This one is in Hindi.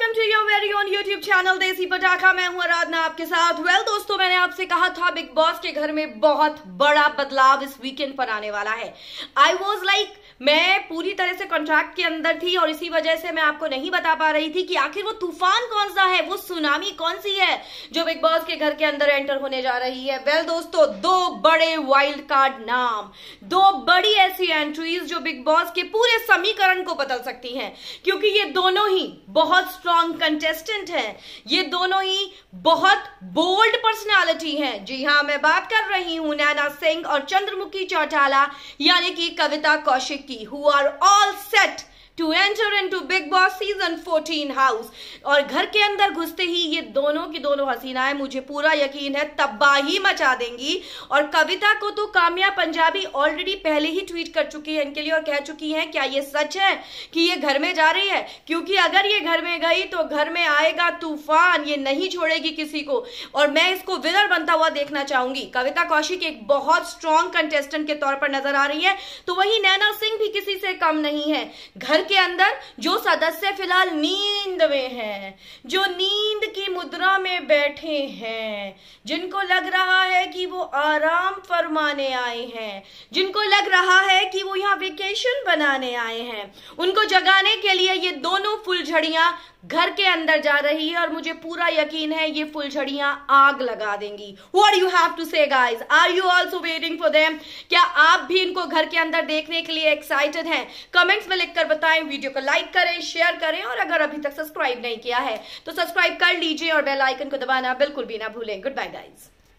welcome to your very own YouTube channel Desi Patakha मैं हूं आराधना आपके साथ वेल well, दोस्तों मैंने आपसे कहा था बिग बॉस के घर में बहुत बड़ा बदलाव इस वीकेंड पर आने वाला है आई वॉज लाइक मैं पूरी तरह से कॉन्ट्रैक्ट के अंदर थी और इसी वजह से मैं आपको नहीं बता पा रही थी कि आखिर वो तूफान कौन सा है वो सुनामी कौन सी है जो बिग बॉस के घर के अंदर एंटर होने जा रही है वेल well, दोस्तों दो बड़े वाइल्ड कार्ड नाम दो बड़ी ऐसी एंट्रीज जो बिग बॉस के पूरे समीकरण को बदल सकती हैं क्योंकि ये दोनों ही बहुत स्ट्रॉन्ग कंटेस्टेंट हैं ये दोनों ही बहुत बोल्ड पर्सनालिटी हैं जी हाँ मैं बात कर रही हूँ नैना सिंह और चंद्रमुखी चौटाला यानी कि कविता कौशिक की who are all set to enter into Bigg Boss season fourteen house और घर के अंदर घुसते ही ये दोनों की दोनों हसीनाएं मुझे पूरा यकीन है तबाही मचा देंगी और कविता को तो कामया पंजाबी ऑलरेडी पहले ही ट्वीट कर चुकी है इनके लिए और कह चुकी है क्या ये सच है कि ये घर में जा रही है क्योंकि अगर ये घर में गई तो घर में आएगा तूफान ये नहीं छोड़ेगी किसी को और मैं इसको विनर बनता हुआ देखना चाहूंगी कविता कौशिक एक बहुत स्ट्रॉन्ग कंटेस्टेंट के तौर पर नजर आ रही है तो वही नैना सिंह भी किसी से कम नहीं है घर के अंदर जो सदस्य फिलहाल नींद में हैं जो नींद की मुद्रा में बैठे हैं जिनको लग रहा है कि वो आराम फरमाने आए हैं जिनको लग रहा है कि वो यहाँ वेकेशन बनाने आए हैं उनको जगाने के लिए ये दोनों फुलझड़ियाँ घर के अंदर जा रही है और मुझे पूरा यकीन है ये फुलझड़ियां आग लगा देंगी what you have to say guys are you also waiting for them क्या आप भी इनको घर के अंदर देखने के लिए एक्साइटेड हैं कमेंट्स में लिखकर बताएं जाएं वीडियो को लाइक करें शेयर करें और अगर अभी तक सब्सक्राइब नहीं किया है तो सब्सक्राइब कर लीजिए और बेल आइकन को दबाना बिल्कुल भी ना भूलें गुड बाय गाइज